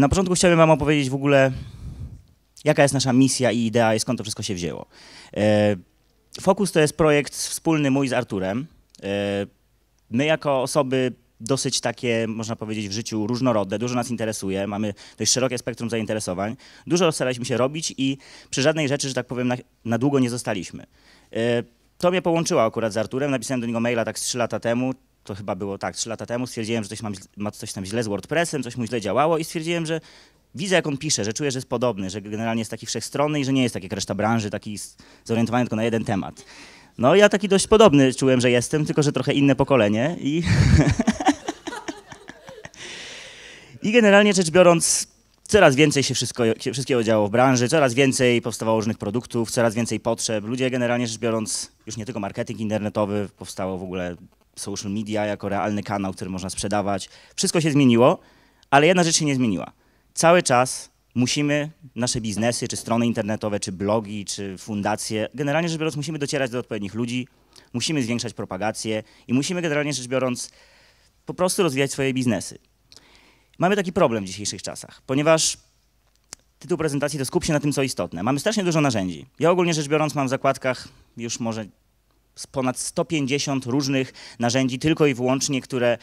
Na początku chciałbym Wam opowiedzieć w ogóle, jaka jest nasza misja i idea i skąd to wszystko się wzięło. E, Fokus to jest projekt wspólny mój z Arturem. E, My jako osoby dosyć takie, można powiedzieć, w życiu różnorodne, dużo nas interesuje, mamy dość szerokie spektrum zainteresowań, dużo staraliśmy się robić i przy żadnej rzeczy, że tak powiem, na, na długo nie zostaliśmy. E, to mnie połączyło akurat z Arturem, napisałem do niego maila tak z trzy lata temu, to chyba było tak, trzy lata temu stwierdziłem, że coś, mam, ma coś tam źle z WordPressem, coś mu źle działało i stwierdziłem, że widzę jak on pisze, że czuję, że jest podobny, że generalnie jest taki wszechstronny i że nie jest tak jak reszta branży, taki zorientowany tylko na jeden temat. No ja taki dość podobny czułem, że jestem, tylko że trochę inne pokolenie i... I generalnie rzecz biorąc, coraz więcej się, wszystko, się wszystkiego działo w branży, coraz więcej powstawało różnych produktów, coraz więcej potrzeb. Ludzie generalnie rzecz biorąc, już nie tylko marketing internetowy, powstało w ogóle social media jako realny kanał, który można sprzedawać. Wszystko się zmieniło, ale jedna rzecz się nie zmieniła. Cały czas musimy nasze biznesy, czy strony internetowe, czy blogi, czy fundacje, generalnie rzecz biorąc, musimy docierać do odpowiednich ludzi, musimy zwiększać propagację i musimy generalnie rzecz biorąc po prostu rozwijać swoje biznesy. Mamy taki problem w dzisiejszych czasach, ponieważ tytuł prezentacji to skup się na tym, co istotne. Mamy strasznie dużo narzędzi. Ja ogólnie rzecz biorąc mam w zakładkach już może z ponad 150 różnych narzędzi, tylko i wyłącznie, które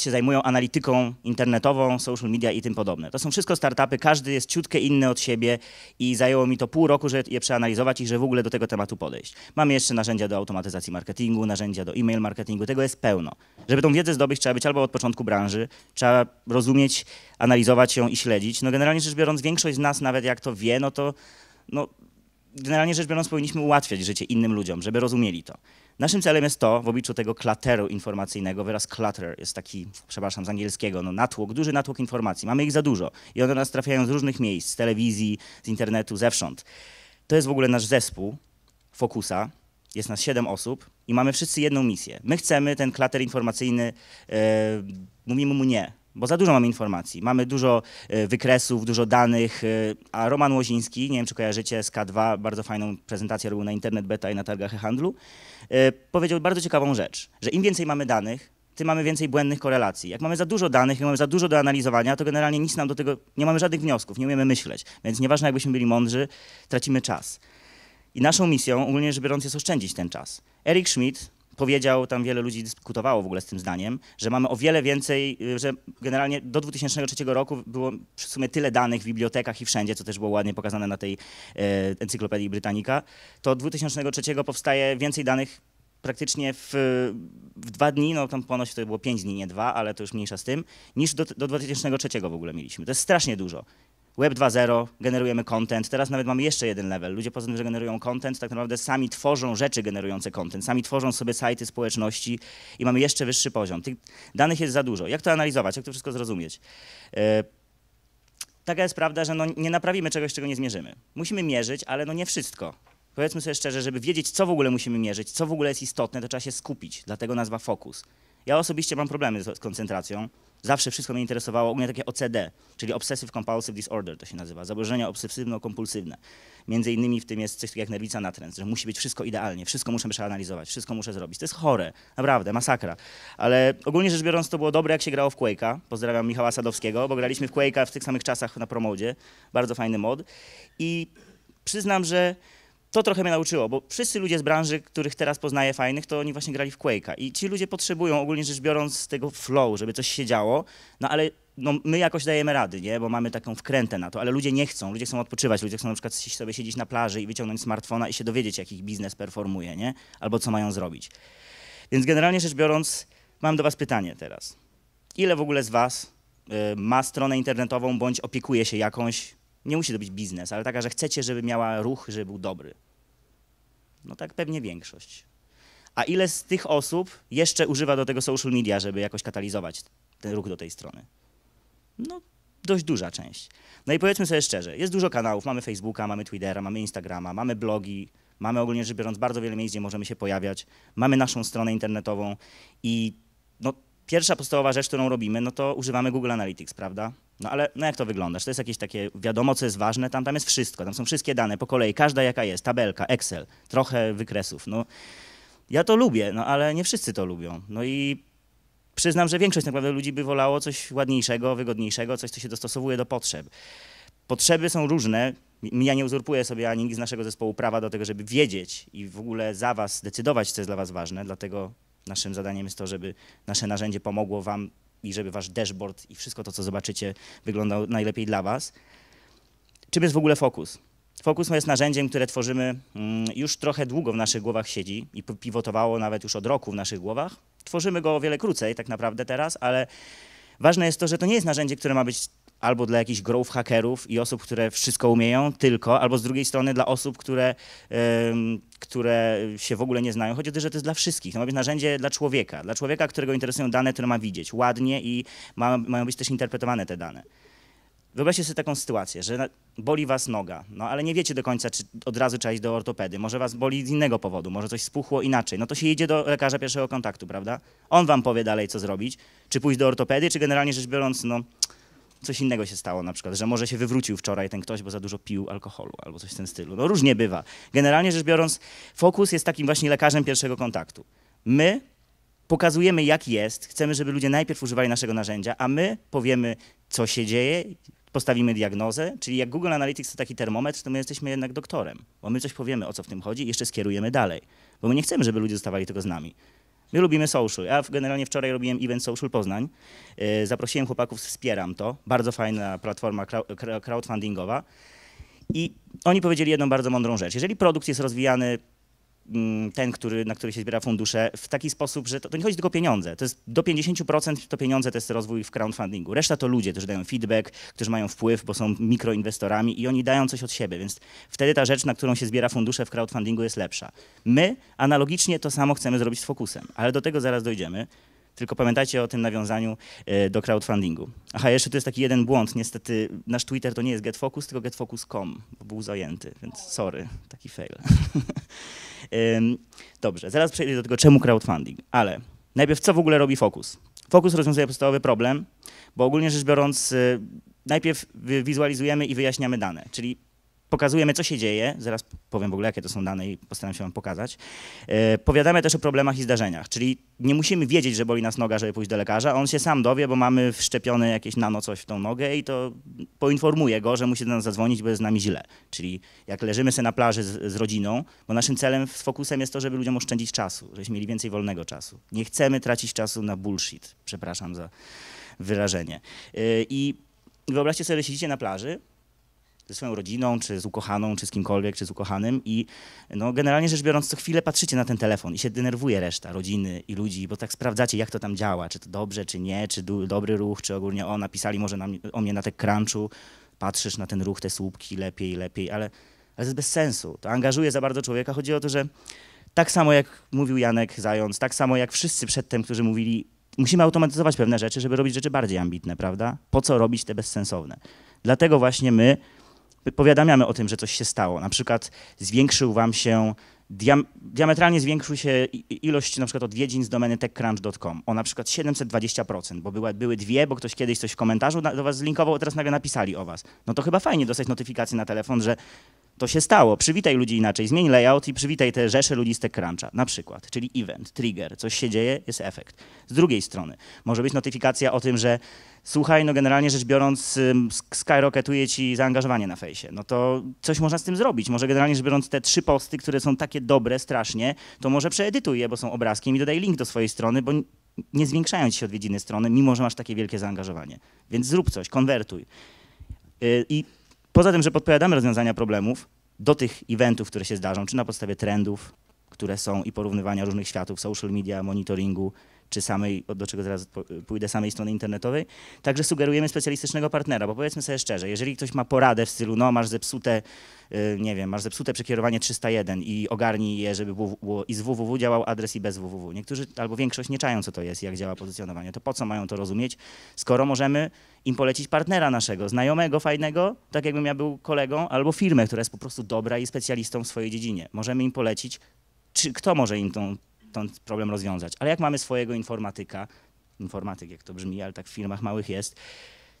się zajmują analityką internetową, social media i tym podobne. To są wszystko startupy, każdy jest ciutkę inny od siebie i zajęło mi to pół roku, żeby je przeanalizować i że w ogóle do tego tematu podejść. Mamy jeszcze narzędzia do automatyzacji marketingu, narzędzia do e-mail marketingu, tego jest pełno. Żeby tą wiedzę zdobyć, trzeba być albo od początku branży, trzeba rozumieć, analizować ją i śledzić. No generalnie rzecz biorąc, większość z nas nawet jak to wie, no to no, generalnie rzecz biorąc, powinniśmy ułatwiać życie innym ludziom, żeby rozumieli to. Naszym celem jest to, w obliczu tego klateru informacyjnego, wyraz clutter jest taki, przepraszam, z angielskiego, no natłok, duży natłok informacji. Mamy ich za dużo i one do nas trafiają z różnych miejsc, z telewizji, z internetu, zewsząd. To jest w ogóle nasz zespół Fokusa, jest nas siedem osób i mamy wszyscy jedną misję. My chcemy ten klater informacyjny, yy, mówimy mu nie, bo za dużo mamy informacji. Mamy dużo e, wykresów, dużo danych, e, a Roman Łoziński, nie wiem czy kojarzycie, sk 2 bardzo fajną prezentację robił na Internet Beta i na targach e-handlu, e, powiedział bardzo ciekawą rzecz, że im więcej mamy danych, tym mamy więcej błędnych korelacji. Jak mamy za dużo danych, jak mamy za dużo do analizowania, to generalnie nic nam do tego, nie mamy żadnych wniosków, nie umiemy myśleć, więc nieważne jakbyśmy byli mądrzy, tracimy czas. I naszą misją, ogólnie rzecz biorąc, jest oszczędzić ten czas. Eric Schmidt, powiedział, tam wiele ludzi dyskutowało w ogóle z tym zdaniem, że mamy o wiele więcej, y, że generalnie do 2003 roku było w sumie tyle danych w bibliotekach i wszędzie, co też było ładnie pokazane na tej e, encyklopedii Britannica, to od 2003 powstaje więcej danych praktycznie w, w dwa dni, no tam ponoć to było pięć dni, nie dwa, ale to już mniejsza z tym, niż do, do 2003 w ogóle mieliśmy. To jest strasznie dużo. Web 2.0, generujemy content, teraz nawet mamy jeszcze jeden level. Ludzie poza tym, że generują content, tak naprawdę sami tworzą rzeczy generujące content, sami tworzą sobie sajty społeczności i mamy jeszcze wyższy poziom. Tych danych jest za dużo. Jak to analizować, jak to wszystko zrozumieć? Yy, taka jest prawda, że no nie naprawimy czegoś, czego nie zmierzymy. Musimy mierzyć, ale no nie wszystko. Powiedzmy sobie szczerze, żeby wiedzieć, co w ogóle musimy mierzyć, co w ogóle jest istotne, to trzeba się skupić, dlatego nazwa fokus. Ja osobiście mam problemy z, z koncentracją. Zawsze wszystko mnie interesowało, u mnie takie OCD, czyli Obsessive Compulsive Disorder to się nazywa, zaburzenia obsesywno-kompulsywne. Między innymi w tym jest coś takiego jak nerwica natręt, że musi być wszystko idealnie, wszystko muszę przeanalizować, wszystko muszę zrobić. To jest chore, naprawdę, masakra. Ale ogólnie rzecz biorąc to było dobre, jak się grało w Quake'a. Pozdrawiam Michała Sadowskiego, bo graliśmy w Quake'a w tych samych czasach na promodzie. Bardzo fajny mod. I przyznam, że to trochę mnie nauczyło, bo wszyscy ludzie z branży, których teraz poznaję fajnych, to oni właśnie grali w Quake'a i ci ludzie potrzebują ogólnie rzecz biorąc tego flow, żeby coś się działo, no ale no, my jakoś dajemy rady, nie? bo mamy taką wkrętę na to, ale ludzie nie chcą, ludzie chcą odpoczywać, ludzie chcą na przykład sobie siedzieć na plaży i wyciągnąć smartfona i się dowiedzieć, jak ich biznes performuje, nie? albo co mają zrobić. Więc generalnie rzecz biorąc, mam do was pytanie teraz. Ile w ogóle z was y, ma stronę internetową bądź opiekuje się jakąś nie musi to być biznes, ale taka, że chcecie, żeby miała ruch, żeby był dobry. No tak pewnie większość. A ile z tych osób jeszcze używa do tego social media, żeby jakoś katalizować ten ruch do tej strony? No, dość duża część. No i powiedzmy sobie szczerze, jest dużo kanałów, mamy Facebooka, mamy Twittera, mamy Instagrama, mamy blogi, mamy ogólnie rzecz biorąc bardzo wiele miejsc, gdzie możemy się pojawiać, mamy naszą stronę internetową i no, pierwsza podstawowa rzecz, którą robimy, no to używamy Google Analytics, prawda? No ale no jak to wygląda? Czy to jest jakieś takie, wiadomo co jest ważne, tam, tam jest wszystko, tam są wszystkie dane po kolei, każda jaka jest, tabelka, Excel, trochę wykresów, no. Ja to lubię, no ale nie wszyscy to lubią. No i przyznam, że większość tak naprawdę ludzi by wolało coś ładniejszego, wygodniejszego, coś, co się dostosowuje do potrzeb. Potrzeby są różne. Ja nie uzurpuję sobie ani nikt z naszego zespołu prawa do tego, żeby wiedzieć i w ogóle za was decydować, co jest dla was ważne, dlatego Naszym zadaniem jest to, żeby nasze narzędzie pomogło Wam i żeby Wasz dashboard i wszystko to, co zobaczycie, wyglądało najlepiej dla Was. Czym jest w ogóle fokus? Fokus jest narzędziem, które tworzymy mm, już trochę długo w naszych głowach siedzi i pivotowało nawet już od roku w naszych głowach. Tworzymy go o wiele krócej tak naprawdę teraz, ale ważne jest to, że to nie jest narzędzie, które ma być albo dla jakichś growth hackerów i osób, które wszystko umieją tylko, albo z drugiej strony dla osób, które, które się w ogóle nie znają, chodzi o to, że to jest dla wszystkich. To ma być narzędzie dla człowieka, dla człowieka, którego interesują dane, które ma widzieć ładnie i ma, mają być też interpretowane te dane. Wyobraźcie sobie taką sytuację, że boli was noga, no ale nie wiecie do końca, czy od razu trzeba iść do ortopedy. Może was boli z innego powodu, może coś spuchło inaczej. No to się idzie do lekarza pierwszego kontaktu, prawda? On wam powie dalej, co zrobić. Czy pójść do ortopedy, czy generalnie rzecz biorąc, no coś innego się stało na przykład, że może się wywrócił wczoraj ten ktoś, bo za dużo pił alkoholu albo coś w tym stylu. No różnie bywa. Generalnie rzecz biorąc, fokus jest takim właśnie lekarzem pierwszego kontaktu. My pokazujemy, jak jest, chcemy, żeby ludzie najpierw używali naszego narzędzia, a my powiemy, co się dzieje, postawimy diagnozę, czyli jak Google Analytics to taki termometr, to my jesteśmy jednak doktorem, bo my coś powiemy, o co w tym chodzi i jeszcze skierujemy dalej, bo my nie chcemy, żeby ludzie zostawali tego z nami. My lubimy social. Ja generalnie wczoraj robiłem event Social Poznań. E, zaprosiłem chłopaków, wspieram to. Bardzo fajna platforma crowdfundingowa. I oni powiedzieli jedną bardzo mądrą rzecz. Jeżeli produkt jest rozwijany Mm, ten, który, na który się zbiera fundusze, w taki sposób, że to, to nie chodzi tylko o pieniądze. To jest do 50% to pieniądze to jest rozwój w crowdfundingu. Reszta to ludzie, którzy dają feedback, którzy mają wpływ, bo są mikroinwestorami i oni dają coś od siebie, więc wtedy ta rzecz, na którą się zbiera fundusze w crowdfundingu jest lepsza. My analogicznie to samo chcemy zrobić z Fokusem, ale do tego zaraz dojdziemy. Tylko pamiętajcie o tym nawiązaniu e, do crowdfundingu. Aha, jeszcze tu jest taki jeden błąd. Niestety nasz Twitter to nie jest getfocus, tylko getfocus.com, bo był zajęty, więc sorry, taki fail. Dobrze, zaraz przejdę do tego, czemu crowdfunding. Ale najpierw, co w ogóle robi Focus? Focus rozwiązuje podstawowy problem, bo ogólnie rzecz biorąc, e, najpierw wizualizujemy i wyjaśniamy dane, czyli pokazujemy, co się dzieje, zaraz powiem w ogóle, jakie to są dane i postaram się wam pokazać. E, powiadamy też o problemach i zdarzeniach, czyli nie musimy wiedzieć, że boli nas noga, żeby pójść do lekarza, on się sam dowie, bo mamy wszczepione jakieś nano coś w tą nogę i to poinformuje go, że musi do nas zadzwonić, bo jest z nami źle. Czyli jak leżymy sobie na plaży z, z rodziną, bo naszym celem z fokusem jest to, żeby ludziom oszczędzić czasu, żebyśmy mieli więcej wolnego czasu. Nie chcemy tracić czasu na bullshit, przepraszam za wyrażenie. E, I wyobraźcie sobie, że siedzicie na plaży, ze swoją rodziną, czy z ukochaną, czy z kimkolwiek, czy z ukochanym i no, generalnie rzecz biorąc co chwilę patrzycie na ten telefon i się denerwuje reszta rodziny i ludzi, bo tak sprawdzacie jak to tam działa, czy to dobrze, czy nie, czy do, dobry ruch, czy ogólnie o, napisali może na, o mnie na crunchu, patrzysz na ten ruch, te słupki, lepiej, lepiej, ale, ale to jest bez sensu, to angażuje za bardzo człowieka, chodzi o to, że tak samo jak mówił Janek Zając, tak samo jak wszyscy przedtem, którzy mówili, musimy automatyzować pewne rzeczy, żeby robić rzeczy bardziej ambitne, prawda? Po co robić te bezsensowne? Dlatego właśnie my powiadamiamy o tym, że coś się stało. Na przykład zwiększył wam się, diam diametralnie zwiększył się ilość na przykład odwiedzin z domeny techcrunch.com o na przykład 720%, bo były, były dwie, bo ktoś kiedyś coś w komentarzu do was zlinkował, a teraz nagle napisali o was. No to chyba fajnie dostać notyfikację na telefon, że to się stało. Przywitaj ludzi inaczej, zmień layout i przywitaj te rzesze ludzi z TechCruncha, na przykład, czyli event, trigger, coś się dzieje, jest efekt. Z drugiej strony może być notyfikacja o tym, że słuchaj, no generalnie rzecz biorąc skyrocketuje ci zaangażowanie na fejsie. No to coś można z tym zrobić. Może generalnie rzecz biorąc te trzy posty, które są takie dobre strasznie, to może przeedytuj je, bo są obrazkiem i dodaj link do swojej strony, bo nie zwiększają ci się odwiedziny strony, mimo że masz takie wielkie zaangażowanie. Więc zrób coś, konwertuj. Y, I Poza tym, że podpowiadamy rozwiązania problemów do tych eventów, które się zdarzą, czy na podstawie trendów, które są i porównywania różnych światów, social media, monitoringu czy samej, do czego zaraz pójdę, samej strony internetowej. Także sugerujemy specjalistycznego partnera, bo powiedzmy sobie szczerze, jeżeli ktoś ma poradę w stylu, no masz zepsute, y, nie wiem, masz zepsute przekierowanie 301 i ogarnij je, żeby było i z www działał adres i bez www. Niektórzy albo większość nie czają, co to jest jak działa pozycjonowanie. To po co mają to rozumieć, skoro możemy im polecić partnera naszego, znajomego, fajnego, tak jakbym ja był kolegą, albo firmę, która jest po prostu dobra i specjalistą w swojej dziedzinie. Możemy im polecić, czy kto może im tą ten problem rozwiązać. Ale jak mamy swojego informatyka, informatyk jak to brzmi, ale tak w firmach małych jest,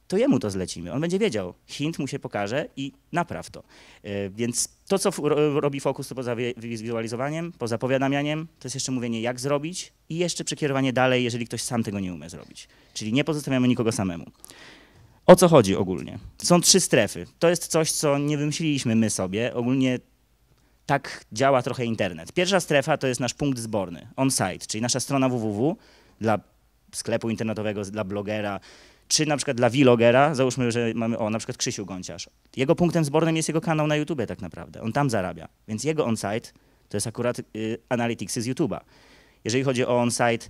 to jemu to zlecimy. On będzie wiedział, hint mu się pokaże i napraw to. E, więc to, co robi Focus, to poza wizualizowaniem, poza powiadamianiem, to jest jeszcze mówienie, jak zrobić i jeszcze przekierowanie dalej, jeżeli ktoś sam tego nie umie zrobić. Czyli nie pozostawiamy nikogo samemu. O co chodzi ogólnie? Są trzy strefy. To jest coś, co nie wymyśliliśmy my sobie. Ogólnie tak działa trochę internet. Pierwsza strefa to jest nasz punkt zborny, on-site, czyli nasza strona www dla sklepu internetowego, dla blogera, czy na przykład dla vlogera, załóżmy, że mamy, o, na przykład Krzysiu Gąciarz. Jego punktem zbornym jest jego kanał na YouTube tak naprawdę, on tam zarabia, więc jego on-site to jest akurat y, analyticsy z YouTube'a. Jeżeli chodzi o on-site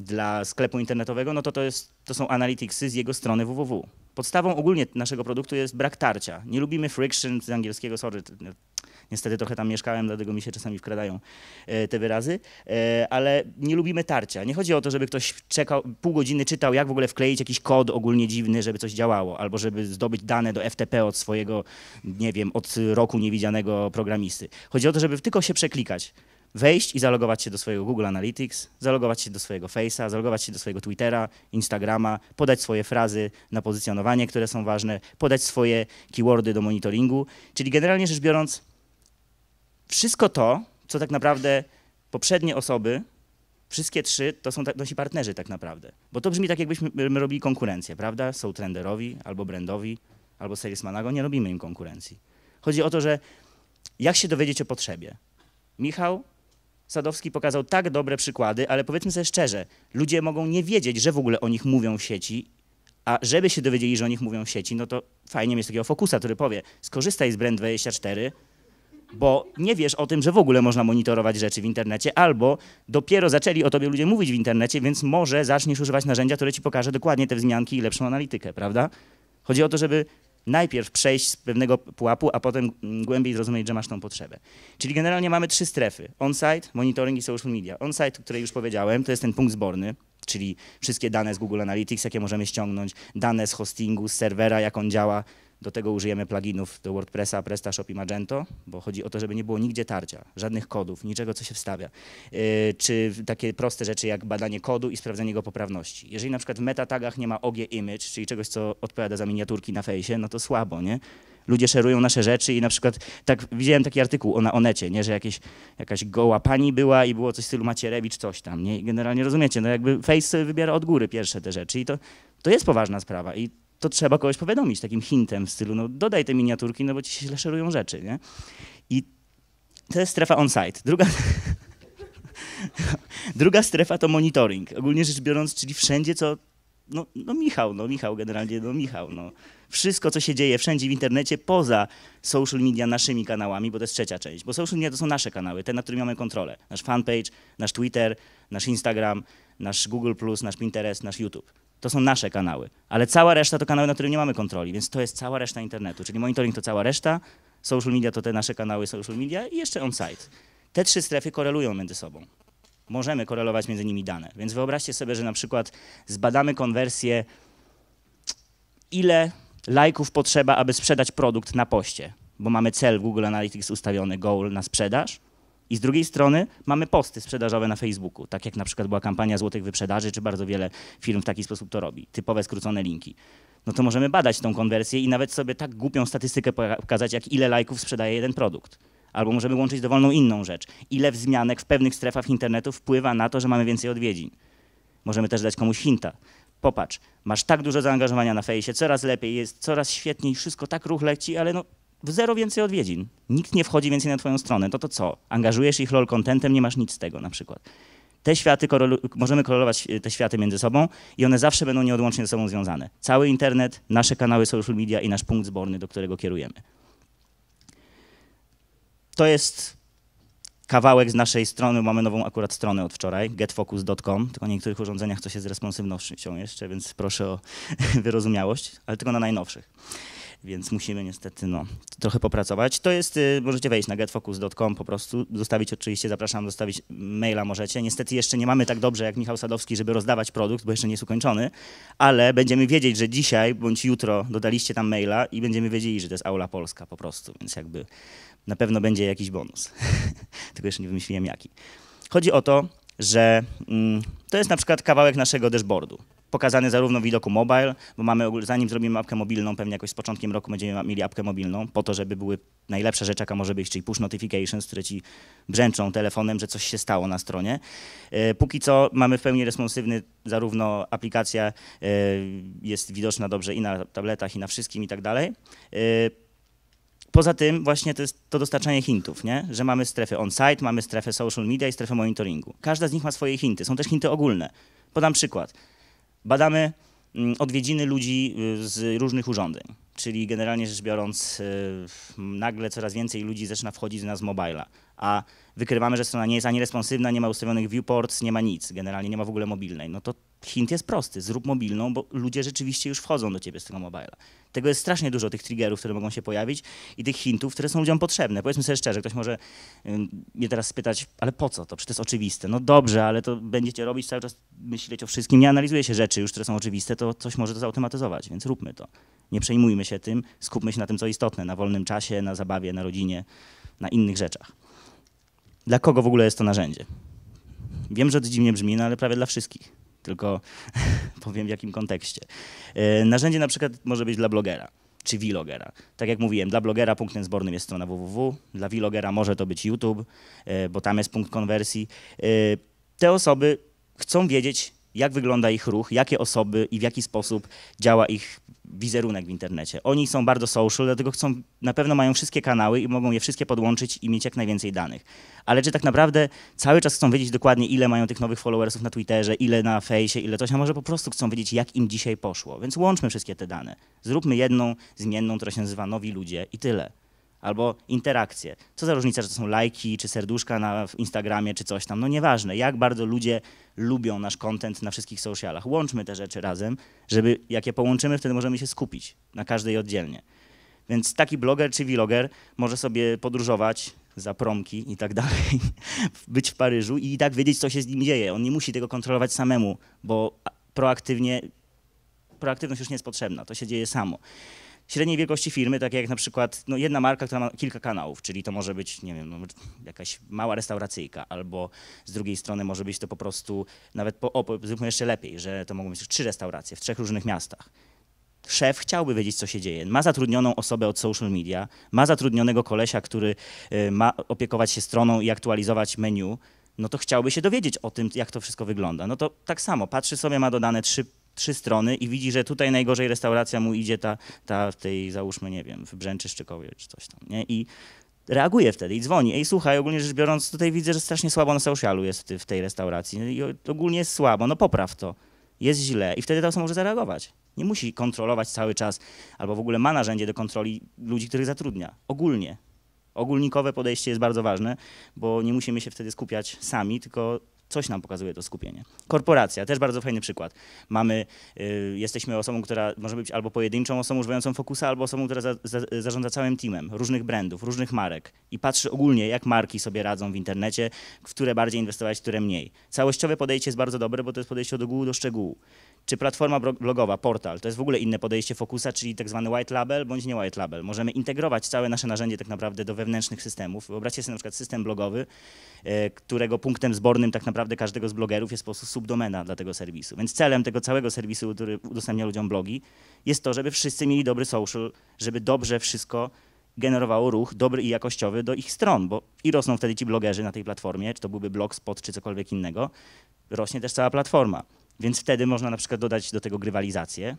dla sklepu internetowego, no to to, jest, to są analyticsy z jego strony www. Podstawą ogólnie naszego produktu jest brak tarcia. Nie lubimy friction z angielskiego, sorry, Niestety trochę tam mieszkałem, dlatego mi się czasami wkradają e, te wyrazy, e, ale nie lubimy tarcia. Nie chodzi o to, żeby ktoś czekał, pół godziny czytał, jak w ogóle wkleić jakiś kod ogólnie dziwny, żeby coś działało, albo żeby zdobyć dane do FTP od swojego, nie wiem, od roku niewidzianego programisty. Chodzi o to, żeby tylko się przeklikać wejść i zalogować się do swojego Google Analytics, zalogować się do swojego Face'a, zalogować się do swojego Twittera, Instagrama, podać swoje frazy na pozycjonowanie, które są ważne, podać swoje keywordy do monitoringu. Czyli generalnie rzecz biorąc, wszystko to, co tak naprawdę poprzednie osoby, wszystkie trzy, to są nasi partnerzy tak naprawdę. Bo to brzmi tak, jakbyśmy y, robili konkurencję, prawda? Są trenderowi, albo brandowi, albo salesmanago, nie robimy im konkurencji. Chodzi o to, że jak się dowiedzieć o potrzebie. Michał Sadowski pokazał tak dobre przykłady, ale powiedzmy sobie szczerze, ludzie mogą nie wiedzieć, że w ogóle o nich mówią w sieci, a żeby się dowiedzieli, że o nich mówią w sieci, no to fajnie mieć takiego fokusa, który powie, skorzystaj z Brand24, bo nie wiesz o tym, że w ogóle można monitorować rzeczy w internecie, albo dopiero zaczęli o tobie ludzie mówić w internecie, więc może zaczniesz używać narzędzia, które ci pokaże dokładnie te wzmianki i lepszą analitykę, prawda? Chodzi o to, żeby najpierw przejść z pewnego pułapu, a potem mm, głębiej zrozumieć, że masz tą potrzebę. Czyli generalnie mamy trzy strefy. On-site, monitoring i social media. On-site, o której już powiedziałem, to jest ten punkt zborny, czyli wszystkie dane z Google Analytics, jakie możemy ściągnąć, dane z hostingu, z serwera, jak on działa, do tego użyjemy pluginów do WordPressa, PrestaShop i Magento, bo chodzi o to, żeby nie było nigdzie tarcia, żadnych kodów, niczego, co się wstawia. E, czy takie proste rzeczy jak badanie kodu i sprawdzenie jego poprawności. Jeżeli na przykład w metatagach nie ma OG image, czyli czegoś, co odpowiada za miniaturki na fejsie, no to słabo, nie? ludzie szerują nasze rzeczy i na przykład tak widziałem taki artykuł o, na Onecie, nie, że jakieś, jakaś goła pani była i było coś w stylu Macierewicz, coś tam, nie? I generalnie rozumiecie, no jakby Face wybiera od góry pierwsze te rzeczy i to, to jest poważna sprawa i to trzeba kogoś powiadomić takim hintem w stylu, no dodaj te miniaturki, no bo ci się leszerują rzeczy, nie? I to jest strefa on-site. Druga, druga strefa to monitoring, ogólnie rzecz biorąc, czyli wszędzie, co no, no, Michał, no Michał generalnie, no Michał, no. Wszystko, co się dzieje wszędzie w internecie, poza social media naszymi kanałami, bo to jest trzecia część, bo social media to są nasze kanały, te, na których mamy kontrolę. Nasz fanpage, nasz Twitter, nasz Instagram, nasz Google+, nasz Pinterest, nasz YouTube to są nasze kanały, ale cała reszta to kanały, na których nie mamy kontroli, więc to jest cała reszta internetu, czyli monitoring to cała reszta, social media to te nasze kanały social media i jeszcze on-site. Te trzy strefy korelują między sobą. Możemy korelować między nimi dane, więc wyobraźcie sobie, że na przykład zbadamy konwersję, ile lajków potrzeba, aby sprzedać produkt na poście, bo mamy cel w Google Analytics ustawiony, goal na sprzedaż, i z drugiej strony mamy posty sprzedażowe na Facebooku, tak jak na przykład była kampania złotych wyprzedaży, czy bardzo wiele firm w taki sposób to robi, typowe skrócone linki. No to możemy badać tą konwersję i nawet sobie tak głupią statystykę pokazać, jak ile lajków sprzedaje jeden produkt. Albo możemy łączyć dowolną inną rzecz. Ile wzmianek w pewnych strefach internetu wpływa na to, że mamy więcej odwiedzin. Możemy też dać komuś hinta. Popatrz, masz tak dużo zaangażowania na fejsie, coraz lepiej jest, coraz świetniej, wszystko tak ruch leci, ale no w zero więcej odwiedzin. Nikt nie wchodzi więcej na twoją stronę. To to co? Angażujesz ich lol contentem, nie masz nic z tego na przykład. Te światy, możemy korelować e, te światy między sobą i one zawsze będą nieodłącznie ze sobą związane. Cały internet, nasze kanały social media i nasz punkt zborny, do którego kierujemy. To jest kawałek z naszej strony. Mamy nową akurat stronę od wczoraj, getfocus.com. Tylko na niektórych urządzeniach to się z responsywnością jeszcze, więc proszę o wyrozumiałość, ale tylko na najnowszych więc musimy niestety no, trochę popracować. To jest, y, możecie wejść na getfocus.com po prostu, zostawić oczywiście, zapraszam, zostawić maila możecie. Niestety jeszcze nie mamy tak dobrze jak Michał Sadowski, żeby rozdawać produkt, bo jeszcze nie jest ukończony, ale będziemy wiedzieć, że dzisiaj bądź jutro dodaliście tam maila i będziemy wiedzieli, że to jest Aula Polska po prostu, więc jakby na pewno będzie jakiś bonus. Tylko jeszcze nie wymyśliłem jaki. Chodzi o to, że mm, to jest na przykład kawałek naszego dashboardu pokazany zarówno w widoku mobile, bo mamy, zanim zrobimy apkę mobilną, pewnie jakoś z początkiem roku będziemy mieli apkę mobilną, po to, żeby były najlepsze rzeczy, jaka może być, czyli push notifications, które ci brzęczą telefonem, że coś się stało na stronie. E, póki co mamy w pełni responsywny, zarówno aplikacja e, jest widoczna dobrze i na tabletach, i na wszystkim i tak dalej. E, poza tym właśnie to jest to dostarczanie hintów, nie? że mamy strefę on-site, mamy strefę social media i strefę monitoringu. Każda z nich ma swoje hinty, są też hinty ogólne. Podam przykład Badamy mm, odwiedziny ludzi y, z różnych urządzeń, czyli generalnie rzecz biorąc y, nagle coraz więcej ludzi zaczyna wchodzić na z mobila, a wykrywamy, że strona nie jest ani responsywna, nie ma ustawionych viewports, nie ma nic, generalnie nie ma w ogóle mobilnej, no to hint jest prosty, zrób mobilną, bo ludzie rzeczywiście już wchodzą do ciebie z tego mobile'a. Tego jest strasznie dużo, tych triggerów, które mogą się pojawić i tych hintów, które są ludziom potrzebne. Powiedzmy sobie szczerze, ktoś może mnie teraz spytać, ale po co to? Przecież to jest oczywiste. No dobrze, ale to będziecie robić cały czas, myśleć o wszystkim. Nie analizuje się rzeczy już, które są oczywiste, to coś może to zautomatyzować, więc róbmy to. Nie przejmujmy się tym, skupmy się na tym, co istotne, na wolnym czasie, na zabawie, na rodzinie, na innych rzeczach. Dla kogo w ogóle jest to narzędzie? Wiem, że to dziwnie brzmi, no ale prawie dla wszystkich tylko powiem w jakim kontekście. E, narzędzie na przykład może być dla blogera czy vlogera. Tak jak mówiłem, dla blogera punktem zbornym jest strona www, dla vlogera może to być YouTube, e, bo tam jest punkt konwersji. E, te osoby chcą wiedzieć, jak wygląda ich ruch, jakie osoby i w jaki sposób działa ich wizerunek w internecie. Oni są bardzo social, dlatego chcą, na pewno mają wszystkie kanały i mogą je wszystkie podłączyć i mieć jak najwięcej danych. Ale czy tak naprawdę cały czas chcą wiedzieć dokładnie, ile mają tych nowych followersów na Twitterze, ile na fejsie, ile coś, a może po prostu chcą wiedzieć, jak im dzisiaj poszło. Więc łączmy wszystkie te dane. Zróbmy jedną zmienną, która się nazywa nowi ludzie i tyle. Albo interakcje. Co za różnica, czy to są lajki, czy serduszka na Instagramie, czy coś tam. No nieważne, jak bardzo ludzie lubią nasz content na wszystkich socialach. Łączmy te rzeczy razem, żeby jak je połączymy, wtedy możemy się skupić na każdej oddzielnie. Więc taki bloger czy vloger może sobie podróżować za promki i tak dalej, być w Paryżu i tak wiedzieć, co się z nim dzieje. On nie musi tego kontrolować samemu, bo proaktywnie, proaktywność już nie jest potrzebna, to się dzieje samo średniej wielkości firmy, takie jak na przykład no jedna marka, która ma kilka kanałów, czyli to może być, nie wiem, no, jakaś mała restauracyjka, albo z drugiej strony może być to po prostu nawet, po, o, jeszcze lepiej, że to mogą być trzy restauracje w trzech różnych miastach. Szef chciałby wiedzieć, co się dzieje. Ma zatrudnioną osobę od social media, ma zatrudnionego kolesia, który y, ma opiekować się stroną i aktualizować menu, no to chciałby się dowiedzieć o tym, jak to wszystko wygląda. No to tak samo, patrzy sobie, ma dodane trzy trzy strony i widzi, że tutaj najgorzej restauracja mu idzie ta, ta w tej, załóżmy, nie wiem, w Brzęczy, Szczykowie czy coś tam, nie? I reaguje wtedy i dzwoni. Ej, słuchaj, ogólnie rzecz biorąc, tutaj widzę, że strasznie słabo na socialu jest w tej restauracji i ogólnie jest słabo, no popraw to. Jest źle i wtedy ta osoba może zareagować. Nie musi kontrolować cały czas, albo w ogóle ma narzędzie do kontroli ludzi, których zatrudnia. Ogólnie. Ogólnikowe podejście jest bardzo ważne, bo nie musimy się wtedy skupiać sami, tylko coś nam pokazuje to skupienie. Korporacja, też bardzo fajny przykład. Mamy, y, jesteśmy osobą, która może być albo pojedynczą osobą używającą fokusa, albo osobą, która za, za, zarządza całym teamem, różnych brandów, różnych marek i patrzy ogólnie, jak marki sobie radzą w internecie, w które bardziej inwestować, w które mniej. Całościowe podejście jest bardzo dobre, bo to jest podejście od ogółu do szczegółu czy platforma blogowa, portal, to jest w ogóle inne podejście fokusa, czyli tak zwany white label bądź nie white label. Możemy integrować całe nasze narzędzie tak naprawdę do wewnętrznych systemów. Wyobraźcie sobie na przykład system blogowy, e, którego punktem zbornym tak naprawdę każdego z blogerów jest po prostu subdomena dla tego serwisu. Więc celem tego całego serwisu, który udostępnia ludziom blogi, jest to, żeby wszyscy mieli dobry social, żeby dobrze wszystko generowało ruch dobry i jakościowy do ich stron, bo i rosną wtedy ci blogerzy na tej platformie, czy to byłby blogspot, czy cokolwiek innego, rośnie też cała platforma. Więc wtedy można na przykład dodać do tego grywalizację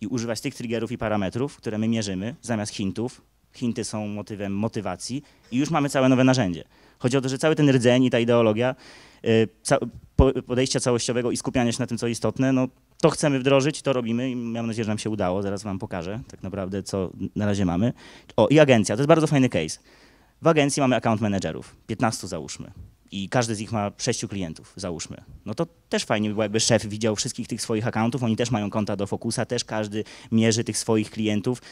i używać tych triggerów i parametrów, które my mierzymy, zamiast hintów. Hinty są motywem motywacji i już mamy całe nowe narzędzie. Chodzi o to, że cały ten rdzeń i ta ideologia y, podejścia całościowego i skupiania się na tym, co istotne, no to chcemy wdrożyć, to robimy i mam nadzieję, że nam się udało. Zaraz wam pokażę tak naprawdę, co na razie mamy. O, i agencja. To jest bardzo fajny case. W agencji mamy account managerów, 15 załóżmy i każdy z nich ma sześciu klientów, załóżmy, no to też fajnie by jakby szef widział wszystkich tych swoich akantów, oni też mają konta do Focusa, też każdy mierzy tych swoich klientów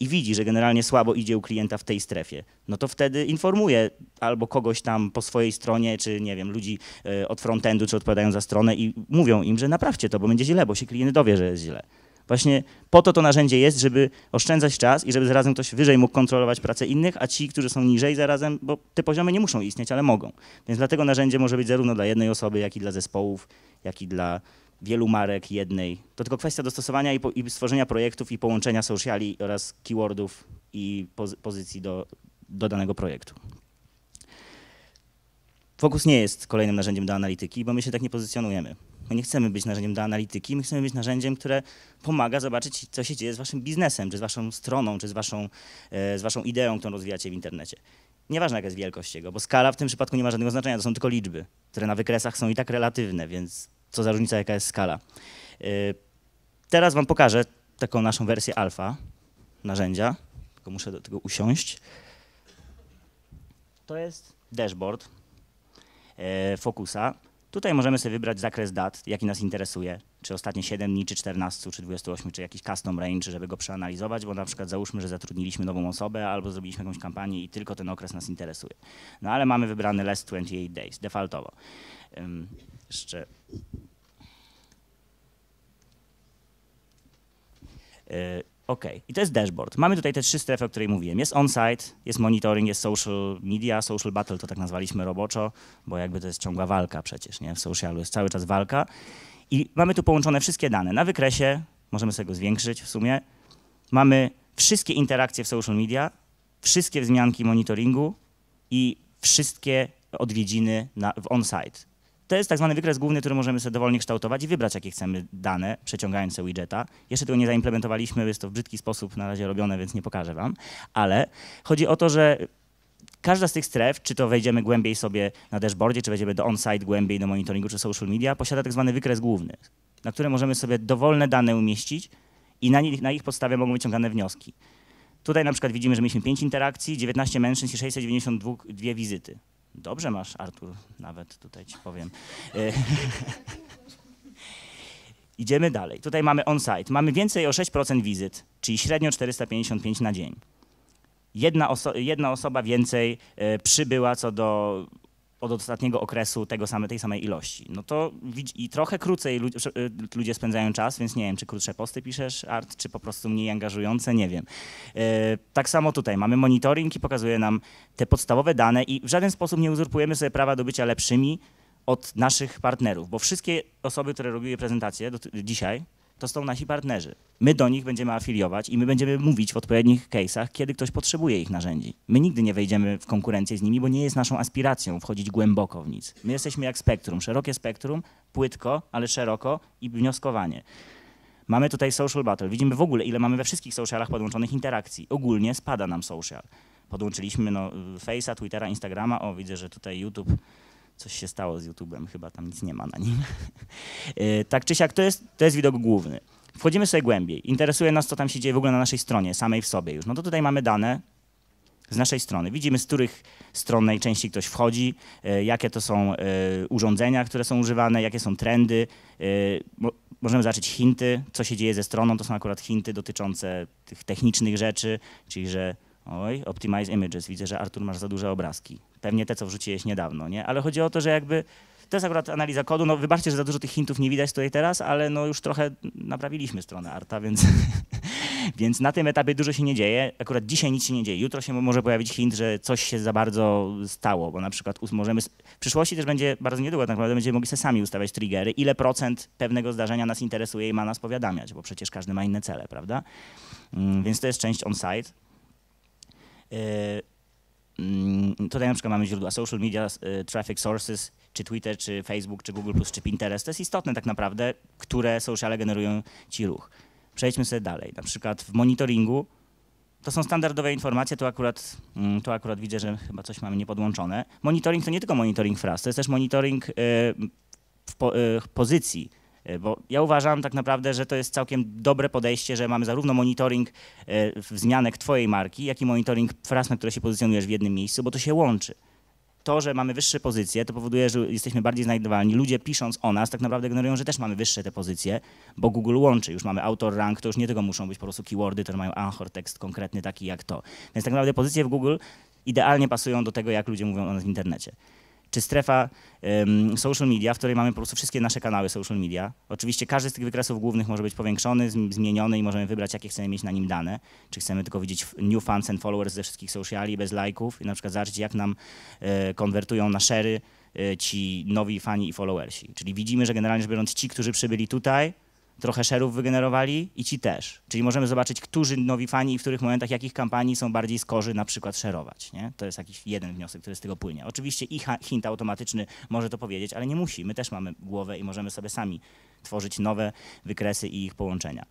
i widzi, że generalnie słabo idzie u klienta w tej strefie, no to wtedy informuje albo kogoś tam po swojej stronie, czy nie wiem, ludzi e, od frontendu, czy odpowiadają za stronę i mówią im, że naprawcie to, bo będzie źle, bo się klient dowie, że jest źle. Właśnie po to to narzędzie jest, żeby oszczędzać czas i żeby zarazem ktoś wyżej mógł kontrolować pracę innych, a ci, którzy są niżej zarazem, bo te poziomy nie muszą istnieć, ale mogą. Więc dlatego narzędzie może być zarówno dla jednej osoby, jak i dla zespołów, jak i dla wielu marek jednej. To tylko kwestia dostosowania i, po, i stworzenia projektów i połączenia sociali oraz keywordów i poz, pozycji do, do danego projektu. Fokus nie jest kolejnym narzędziem do analityki, bo my się tak nie pozycjonujemy. My nie chcemy być narzędziem do analityki, my chcemy być narzędziem, które pomaga zobaczyć, co się dzieje z waszym biznesem, czy z waszą stroną, czy z waszą, e, z waszą ideą, którą rozwijacie w internecie. Nieważne, jaka jest wielkość jego, bo skala w tym przypadku nie ma żadnego znaczenia, to są tylko liczby, które na wykresach są i tak relatywne, więc co za różnica, jaka jest skala. E, teraz wam pokażę taką naszą wersję alfa narzędzia, tylko muszę do tego usiąść. To jest dashboard e, Focusa. Tutaj możemy sobie wybrać zakres dat, jaki nas interesuje, czy ostatnie 7 dni, czy 14, czy 28, czy jakiś custom range, żeby go przeanalizować, bo na przykład załóżmy, że zatrudniliśmy nową osobę albo zrobiliśmy jakąś kampanię i tylko ten okres nas interesuje. No ale mamy wybrany last 28 days, defaultowo. Um, jeszcze... Y OK. I to jest dashboard. Mamy tutaj te trzy strefy, o której mówiłem. Jest on-site, jest monitoring, jest social media, social battle to tak nazwaliśmy roboczo, bo jakby to jest ciągła walka przecież, nie? W socialu jest cały czas walka. I mamy tu połączone wszystkie dane. Na wykresie, możemy sobie go zwiększyć w sumie, mamy wszystkie interakcje w social media, wszystkie wzmianki monitoringu i wszystkie odwiedziny na, w on-site. To jest tak zwany wykres główny, który możemy sobie dowolnie kształtować i wybrać, jakie chcemy dane, przeciągając te widgeta. Jeszcze tego nie zaimplementowaliśmy, jest to w brzydki sposób na razie robione, więc nie pokażę wam. Ale chodzi o to, że każda z tych stref, czy to wejdziemy głębiej sobie na dashboardzie, czy wejdziemy do on-site głębiej, do monitoringu, czy social media, posiada tak zwany wykres główny, na którym możemy sobie dowolne dane umieścić i na, nich, na ich podstawie mogą wyciągane wnioski. Tutaj na przykład widzimy, że mieliśmy 5 interakcji, 19 mężczyzn i 692 wizyty. Dobrze masz, Artur, nawet tutaj ci powiem. E, Idziemy dalej. Tutaj mamy on-site. Mamy więcej o 6% wizyt, czyli średnio 455 na dzień. Jedna, oso jedna osoba więcej e, przybyła co do od ostatniego okresu tego same, tej samej ilości. No to i trochę krócej ludzie, y, ludzie spędzają czas, więc nie wiem, czy krótsze posty piszesz, art, czy po prostu mniej angażujące, nie wiem. Yy, tak samo tutaj mamy monitoring i pokazuje nam te podstawowe dane i w żaden sposób nie uzurpujemy sobie prawa do bycia lepszymi od naszych partnerów, bo wszystkie osoby, które robiły prezentację do, dzisiaj, to są nasi partnerzy. My do nich będziemy afiliować i my będziemy mówić w odpowiednich case'ach, kiedy ktoś potrzebuje ich narzędzi. My nigdy nie wejdziemy w konkurencję z nimi, bo nie jest naszą aspiracją wchodzić głęboko w nic. My jesteśmy jak spektrum, szerokie spektrum, płytko, ale szeroko i wnioskowanie. Mamy tutaj social battle. Widzimy w ogóle, ile mamy we wszystkich socialach podłączonych interakcji. Ogólnie spada nam social. Podłączyliśmy no, Face'a, Twittera, Instagrama. O, widzę, że tutaj YouTube Coś się stało z YouTube'em, chyba tam nic nie ma na nim. E, tak czy siak, to jest, to jest widok główny. Wchodzimy sobie głębiej. Interesuje nas, co tam się dzieje w ogóle na naszej stronie, samej w sobie już. No to tutaj mamy dane, z naszej strony. Widzimy, z których stron najczęściej ktoś wchodzi, e, jakie to są e, urządzenia, które są używane, jakie są trendy. Możemy zacząć hinty, co się dzieje ze stroną, to są akurat hinty dotyczące tych technicznych rzeczy, czyli że oj, optimize images, widzę, że Artur masz za duże obrazki. Pewnie te, co wrzuciłeś niedawno, nie? Ale chodzi o to, że jakby to jest akurat analiza kodu. No wybaczcie, że za dużo tych hintów nie widać tutaj teraz, ale no już trochę naprawiliśmy stronę Arta, więc, więc na tym etapie dużo się nie dzieje. Akurat dzisiaj nic się nie dzieje. Jutro się może pojawić hint, że coś się za bardzo stało, bo na przykład możemy... W przyszłości też będzie bardzo niedługo tak naprawdę będziemy mogli sobie sami ustawiać triggery, ile procent pewnego zdarzenia nas interesuje i ma nas powiadamiać, bo przecież każdy ma inne cele, prawda? Mm, więc to jest część on-site. Yy, Mm, tutaj na przykład mamy źródła social media, y, traffic sources, czy Twitter, czy Facebook, czy Google+, czy Pinterest. To jest istotne tak naprawdę, które sociale generują ci ruch. Przejdźmy sobie dalej. Na przykład w monitoringu to są standardowe informacje, tu akurat, mm, tu akurat widzę, że chyba coś mamy niepodłączone. Monitoring to nie tylko monitoring fraz, to jest też monitoring y, po, y, pozycji E, bo ja uważam tak naprawdę, że to jest całkiem dobre podejście, że mamy zarówno monitoring e, wzmianek twojej marki, jak i monitoring fraz, na które się pozycjonujesz w jednym miejscu, bo to się łączy to, że mamy wyższe pozycje, to powoduje, że jesteśmy bardziej znajdowalni. Ludzie pisząc o nas tak naprawdę ignorują, że też mamy wyższe te pozycje, bo Google łączy. Już mamy autor rank, to już nie tylko muszą być po prostu keywordy, które mają anchor tekst konkretny taki jak to. Więc tak naprawdę pozycje w Google idealnie pasują do tego, jak ludzie mówią o nas w internecie czy strefa um, social media, w której mamy po prostu wszystkie nasze kanały social media. Oczywiście każdy z tych wykresów głównych może być powiększony, zmieniony i możemy wybrać, jakie chcemy mieć na nim dane. Czy chcemy tylko widzieć new fans and followers ze wszystkich sociali bez lajków i na przykład zobaczyć, jak nam e, konwertują na szery e, ci nowi fani i followersi. Czyli widzimy, że generalnie rzecz biorąc ci, którzy przybyli tutaj, trochę szerów wygenerowali i ci też. Czyli możemy zobaczyć, którzy nowi fani i w których momentach jakich kampanii są bardziej skorzy na przykład szerować. Nie? To jest jakiś jeden wniosek, który z tego płynie. Oczywiście i hint automatyczny może to powiedzieć, ale nie musi. My też mamy głowę i możemy sobie sami tworzyć nowe wykresy i ich połączenia.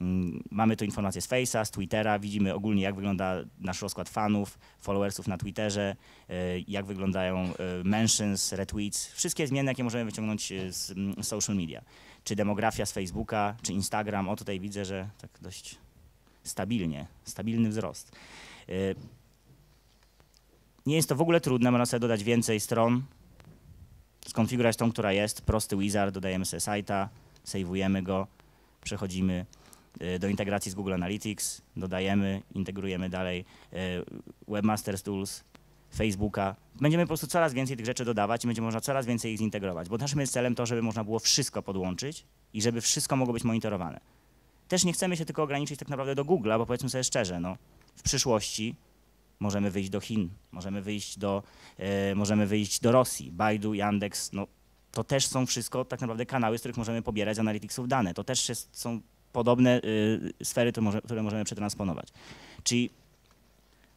Mm, mamy tu informacje z Face'a, z Twittera, widzimy ogólnie jak wygląda nasz rozkład fanów, followersów na Twitterze, e, jak wyglądają e, mentions, retweets, wszystkie zmiany, jakie możemy wyciągnąć e, z mm, social media. Czy demografia z Facebooka, czy Instagram, o tutaj widzę, że tak dość stabilnie, stabilny wzrost. Nie jest to w ogóle trudne, można sobie dodać więcej stron, skonfigurować tą, która jest, prosty wizard, dodajemy sobie sajta, sejwujemy go, przechodzimy. E, do integracji z Google Analytics, dodajemy, integrujemy dalej e, Webmasters Tools, Facebooka. Będziemy po prostu coraz więcej tych rzeczy dodawać i będzie można coraz więcej ich zintegrować, bo naszym jest celem to, żeby można było wszystko podłączyć i żeby wszystko mogło być monitorowane. Też nie chcemy się tylko ograniczyć tak naprawdę do Google'a, bo powiedzmy sobie szczerze, no, w przyszłości możemy wyjść do Chin, możemy wyjść do, yy, możemy wyjść do Rosji, Baidu, Yandex, no, to też są wszystko tak naprawdę kanały, z których możemy pobierać z analityksów dane. To też jest, są podobne y, sfery, może, które możemy przetransponować. Czyli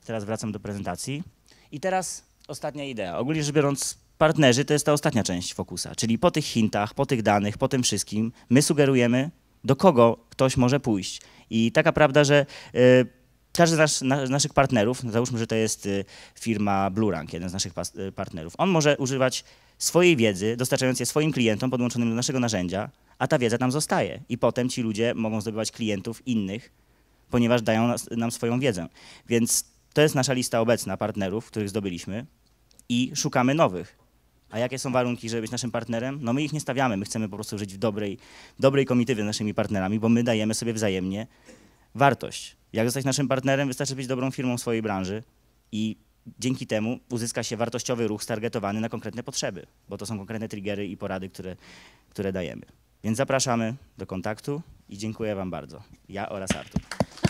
teraz wracam do prezentacji. I teraz ostatnia idea. Ogólnie rzecz biorąc, partnerzy to jest ta ostatnia część fokusa. Czyli po tych hintach, po tych danych, po tym wszystkim, my sugerujemy, do kogo ktoś może pójść. I taka prawda, że y, każdy z, na, naszych partnerów, załóżmy, że to jest y, firma Blurank, jeden z naszych y, partnerów, on może używać swojej wiedzy, dostarczając je swoim klientom podłączonym do naszego narzędzia, a ta wiedza tam zostaje. I potem ci ludzie mogą zdobywać klientów innych, ponieważ dają nas, nam swoją wiedzę. Więc to jest nasza lista obecna partnerów, których zdobyliśmy i szukamy nowych. A jakie są warunki, żeby być naszym partnerem? No my ich nie stawiamy, my chcemy po prostu żyć w dobrej, dobrej komitywie z naszymi partnerami, bo my dajemy sobie wzajemnie wartość. Jak zostać naszym partnerem? Wystarczy być dobrą firmą w swojej branży i dzięki temu uzyska się wartościowy ruch stargetowany na konkretne potrzeby, bo to są konkretne triggery i porady, które, które dajemy. Więc zapraszamy do kontaktu i dziękuję Wam bardzo. Ja oraz Artur.